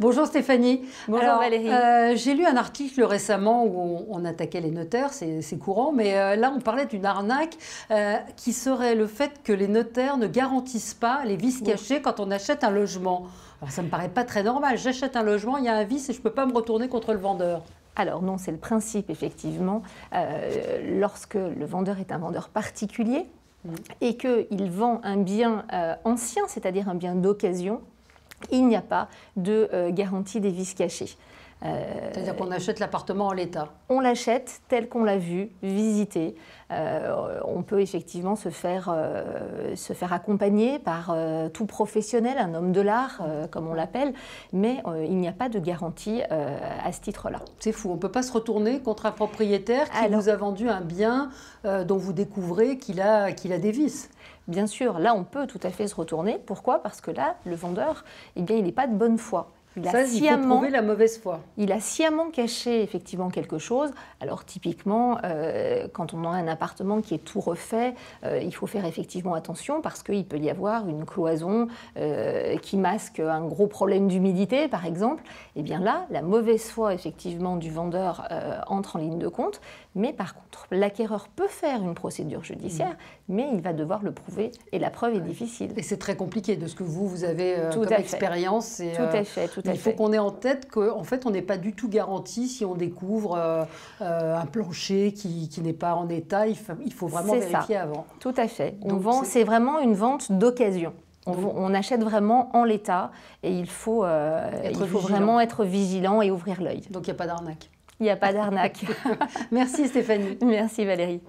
Bonjour Stéphanie. Bonjour Valérie. Euh, j'ai lu un article récemment où on, attaquait les notaires, c'est courant, mais euh, là on parlait d'une arnaque euh, qui serait le fait que les notaires ne garantissent pas les vices cachés quand on achète un logement. Alors ça me paraît pas très normal. J'achète un logement, il y a un vice et je ne peux pas me retourner contre le vendeur. Alors non, c'est le principe effectivement. lorsque le vendeur est un vendeur particulier, mm. et qu'il vend un bien ancien, c'est-à-dire un bien d'occasion, il n'y a pas de euh, garantie des vices cachés. Euh, C'est-à-dire qu'on achète l'appartement en l'état On l'achète tel qu'on l'a vu, visité. Euh, on peut effectivement se faire, euh, se faire accompagner par tout professionnel, un homme de l'art, comme on l'appelle, mais il n'y a pas de garantie à ce titre-là. C'est fou, on ne peut pas se retourner contre un propriétaire qui nous vous a vendu un bien dont vous découvrez qu'il a, qu'il a des vices. Bien sûr, là on peut tout à fait se retourner. Pourquoi Parce que là, le vendeur, eh il n'est pas de bonne foi. Il a sciemment, la mauvaise foi. Il a sciemment caché effectivement quelque chose. Alors typiquement, euh, quand on a un appartement qui est tout refait, euh, il faut faire effectivement attention parce qu'il peut y avoir une cloison euh, qui masque un gros problème d'humidité, par exemple. Et eh bien là, la mauvaise foi effectivement du vendeur entre en ligne de compte. Mais par contre, l'acquéreur peut faire une procédure judiciaire, mmh. mais il va devoir le prouver et la preuve est difficile. Et c'est très compliqué de ce que vous vous avez comme expérience. tout à fait, tout à fait il faut qu'on ait en tête qu'en fait, on n'est pas du tout garanti si on découvre euh, euh, un plancher qui, qui n'est pas en état. Il faut, vraiment vérifier avant. Tout à fait. C'est vraiment une vente d'occasion. On, achète vraiment en l'état et il faut, euh, il faut vraiment être vigilant et ouvrir l'œil. Donc il n'y a pas d'arnaque. Il n'y a pas d'arnaque. Merci Stéphanie. Merci Valérie.